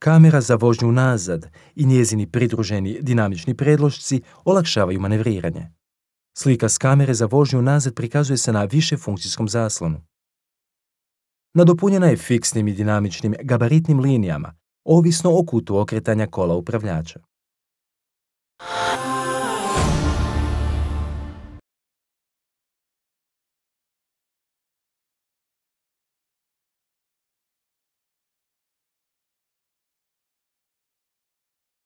Kamera za vožnju nazad i njezini pridruženi dinamični predložci olakšavaju manevriranje. Slika s kamere za vožnju nazad prikazuje se na više funkcijskom zaslonu. Nadopunjena je fiksnim i dinamičnim gabaritnim linijama, ovisno o kutu okretanja kola upravljača.